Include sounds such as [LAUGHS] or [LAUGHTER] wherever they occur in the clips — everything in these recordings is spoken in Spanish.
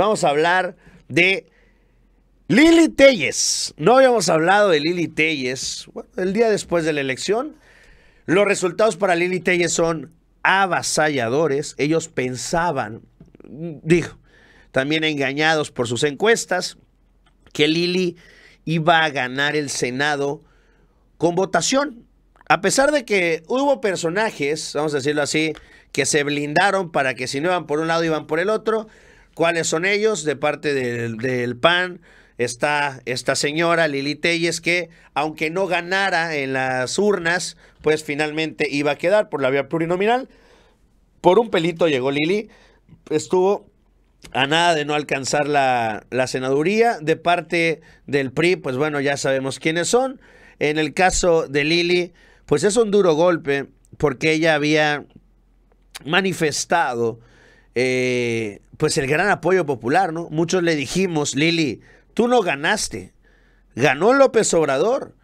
Vamos a hablar de Lili Telles. No habíamos hablado de Lili Telles. el día después de la elección, los resultados para Lili Telles son avasalladores. Ellos pensaban, dijo, también engañados por sus encuestas, que Lili iba a ganar el Senado con votación. A pesar de que hubo personajes, vamos a decirlo así, que se blindaron para que si no iban por un lado, iban por el otro, ¿Cuáles son ellos? De parte del, PAN está esta señora Lili Telles que, aunque no ganara en las urnas, pues finalmente iba a quedar por la vía plurinominal. Por un pelito llegó Lili, estuvo a nada de no alcanzar la, la senaduría. De parte del PRI, pues bueno, ya sabemos quiénes son. En el caso de Lili, pues es un duro golpe porque ella había manifestado eh, pues el gran apoyo popular, ¿no? Muchos le dijimos, Lili, tú no ganaste, ganó López Obrador.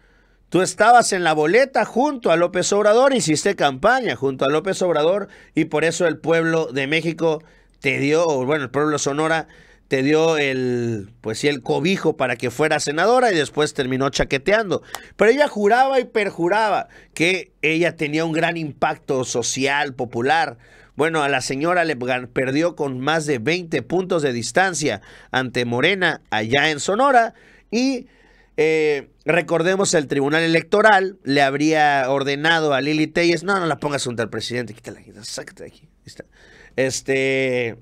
Tú estabas en la boleta junto a López Obrador, hiciste campaña junto a López Obrador y por eso el pueblo de México te dio, bueno, el pueblo de Sonora te dio el, pues sí, el cobijo para que fuera senadora y después terminó chaqueteando. Pero ella juraba y perjuraba que ella tenía un gran impacto social, popular. Bueno, a la señora le perdió con más de 20 puntos de distancia ante Morena allá en Sonora y eh, recordemos, el Tribunal Electoral le habría ordenado a Lili Telles, no, no la pongas junto al presidente, quítala, sácate de aquí. Este,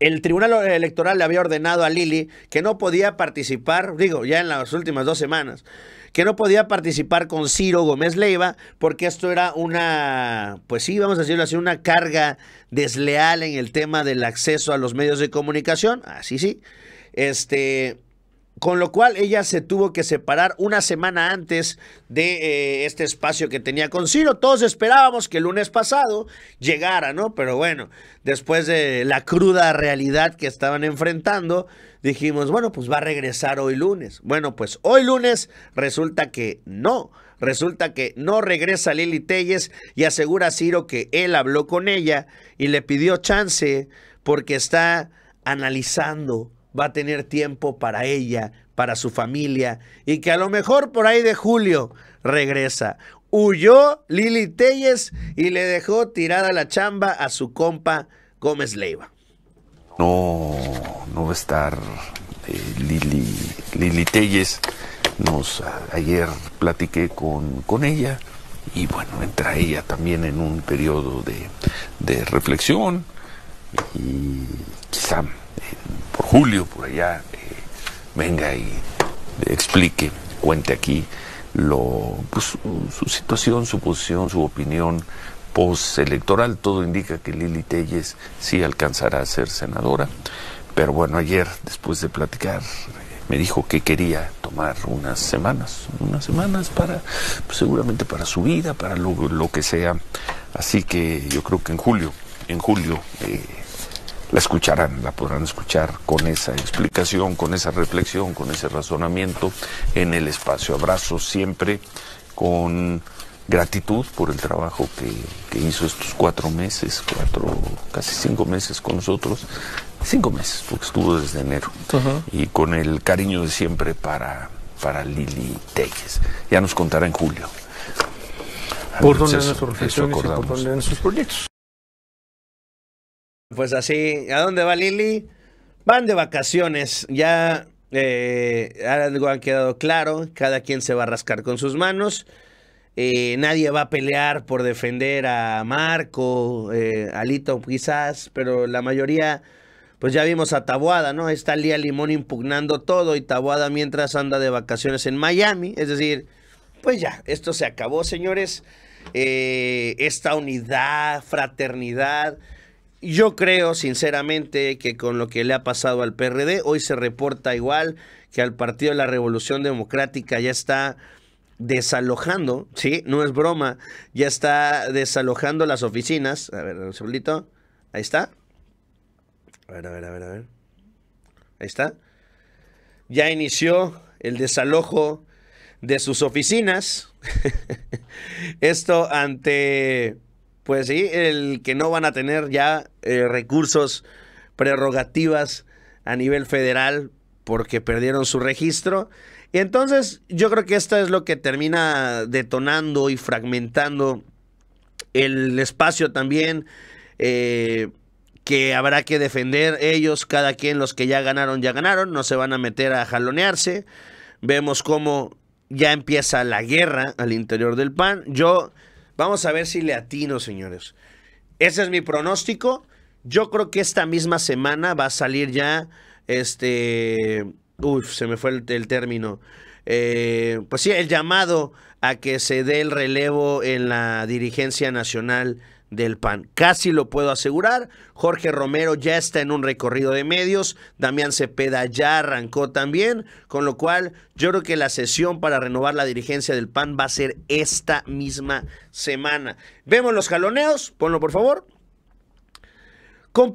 el Tribunal Electoral le había ordenado a Lili que no podía participar, digo, ya en las últimas dos semanas, que no podía participar con Ciro Gómez Leiva, porque esto era una, pues sí, vamos a decirlo así, una carga desleal en el tema del acceso a los medios de comunicación, así sí, este, con lo cual ella se tuvo que separar una semana antes de eh, este espacio que tenía con Ciro. Todos esperábamos que el lunes pasado llegara, ¿no? Pero bueno, después de la cruda realidad que estaban enfrentando, dijimos, bueno, pues va a regresar hoy lunes. Bueno, pues hoy lunes resulta que no. Resulta que no regresa Lili Telles y asegura a Ciro que él habló con ella y le pidió chance porque está analizando va a tener tiempo para ella, para su familia, y que a lo mejor por ahí de julio regresa. Huyó Lili Telles y le dejó tirada la chamba a su compa Gómez Leiva. No, no va a estar eh, Lili, Lili Telles. Nos, ayer platiqué con, con ella y bueno, entra ella también en un periodo de, de reflexión y quizá eh, por julio, por allá, eh, venga y explique, cuente aquí lo, pues, su situación, su posición, su opinión electoral, Todo indica que Lili Telles sí alcanzará a ser senadora. Pero bueno, ayer, después de platicar, me dijo que quería tomar unas semanas, unas semanas para, pues, seguramente para su vida, para lo, lo, que sea. Así que yo creo que en julio, en julio eh, la escucharán, la podrán escuchar con esa explicación, con esa reflexión, con ese razonamiento en el espacio. Abrazo siempre con gratitud por el trabajo que, hizo estos cuatro meses, cuatro, casi cinco meses con nosotros, cinco meses, porque estuvo desde enero, y con el cariño de siempre para, para Lili Telles. Ya nos contará en julio. Por donde sus reflexiones por dónde en sus proyectos. Pues así, ¿a dónde va Lili? Van de vacaciones, ya eh, algo ha quedado claro, cada quien se va a rascar con sus manos, eh, nadie va a pelear por defender a Marco, eh, a Lito quizás, pero la mayoría, pues ya vimos a Tabuada, ¿no? está Lía Limón impugnando todo y Tabuada mientras anda de vacaciones en Miami, es decir, pues ya, esto se acabó, señores, eh, esta unidad, fraternidad yo creo, sinceramente, que con lo que le ha pasado al PRD, hoy se reporta igual que al Partido de la Revolución Democrática ya está desalojando, ¿sí? No es broma, ya está desalojando las oficinas. A ver, un segundito. Ahí está. A ver, a ver, a ver, a ver. Ahí está. Ya inició el desalojo de sus oficinas. [LAUGHS] Esto ante pues sí, el que no van a tener ya eh, recursos, prerrogativas a nivel federal porque perdieron su registro. Y entonces yo creo que esto es lo que termina detonando y fragmentando el espacio también eh, que habrá que defender ellos, cada quien, los que ya ganaron, ya ganaron, no se van a meter a jalonearse. Vemos cómo ya empieza la guerra al interior del PAN. Yo Vamos a ver si le atino, señores. Ese es mi pronóstico. Yo creo que esta misma semana va a salir ya este... Uf, se me fue el, término. Eh, pues sí, el llamado a que se dé el relevo en la dirigencia nacional del PAN. Casi lo puedo asegurar. Jorge Romero ya está en un recorrido de medios. Damián Cepeda ya arrancó también. Con lo cual, yo creo que la sesión para renovar la dirigencia del PAN va a ser esta misma semana. Vemos los jaloneos. Ponlo, por favor.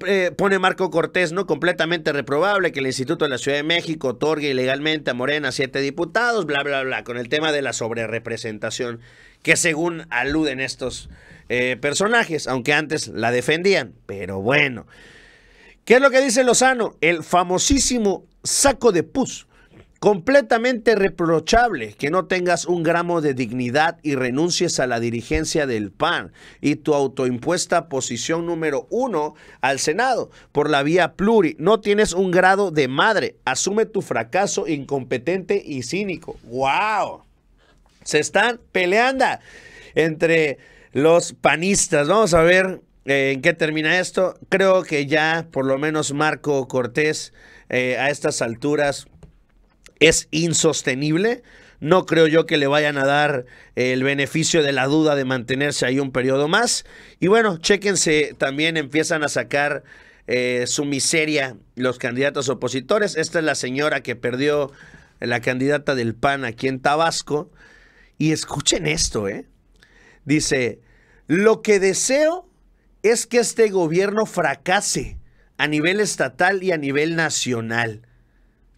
Eh, pone Marco Cortés, ¿no? Completamente reprobable que el Instituto de la Ciudad de México otorgue ilegalmente a Morena siete diputados, bla, bla, bla, con el tema de la sobrerepresentación que según aluden estos eh, personajes, aunque antes la defendían. Pero bueno, ¿qué es lo que dice Lozano? El famosísimo saco de pus. Completamente reprochable que no tengas un gramo de dignidad y renuncies a la dirigencia del PAN y tu autoimpuesta posición número uno al Senado por la vía pluri. No tienes un grado de madre. Asume tu fracaso incompetente y cínico. ¡Wow! Se están peleando entre los panistas. Vamos a ver eh, en qué termina esto. Creo que ya por lo menos Marco Cortés eh, a estas alturas es insostenible. No creo yo que le vayan a dar eh, el beneficio de la duda de mantenerse ahí un periodo más. Y bueno, chéquense, también empiezan a sacar su miseria los candidatos opositores. Esta es la señora que perdió la candidata del PAN aquí en Tabasco. Y escuchen esto, ¿eh? Dice, lo que deseo es que este gobierno fracase a nivel estatal y a nivel nacional.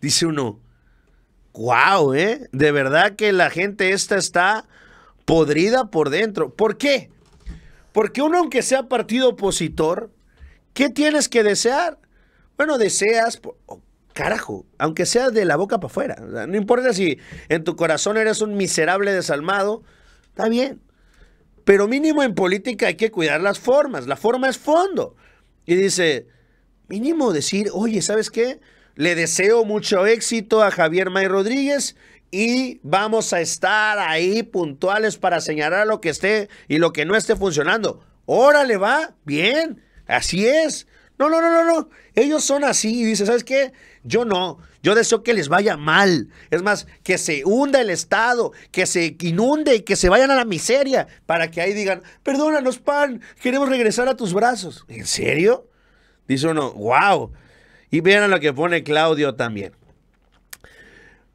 Dice uno, wow, ¿eh? De verdad que la gente esta está podrida por dentro. ¿Por qué? Porque uno, aunque sea partido opositor, ¿qué tienes que desear? Bueno, deseas, oh, carajo, aunque sea de la boca para afuera. no importa si en tu corazón eres un miserable desalmado, está bien. Pero mínimo en política hay que cuidar las formas. La forma es fondo. Y dice, mínimo decir, oye, ¿sabes qué? Le deseo mucho éxito a Javier May Rodríguez y vamos a estar ahí puntuales para señalar lo que esté y lo que no esté funcionando. Órale, va, bien, así es. No, no, no, no, no. Ellos son así. Y dice, ¿sabes qué? Yo no. Yo deseo que les vaya mal. Es más, que se hunda el Estado, que se inunde y que se vayan a la miseria para que ahí digan, perdónanos, pan, queremos regresar a tus brazos. ¿En serio? Dice uno, wow. Y vean lo que pone Claudio también.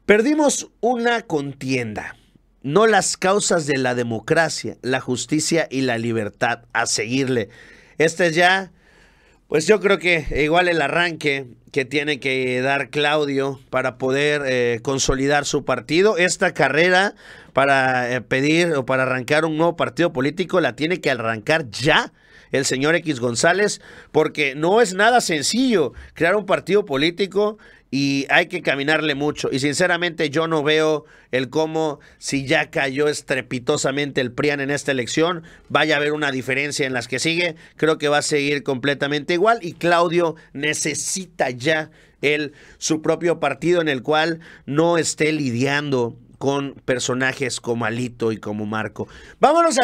Perdimos una contienda, no las causas de la democracia, la justicia y la libertad. A seguirle. Este ya pues yo creo que eh, igual el arranque que tiene que dar Claudio para poder eh, consolidar su partido, esta carrera para eh, pedir o para arrancar un nuevo partido político la tiene que arrancar ya el señor X González, porque no es nada sencillo crear un partido político y hay que caminarle mucho. Y sinceramente yo no veo el cómo, si ya cayó estrepitosamente el PRIAN en esta elección, vaya a haber una diferencia en las que sigue. Creo que va a seguir completamente igual y Claudio necesita ya el su propio partido en el cual no esté lidiando con personajes como Alito y como Marco. Vámonos a...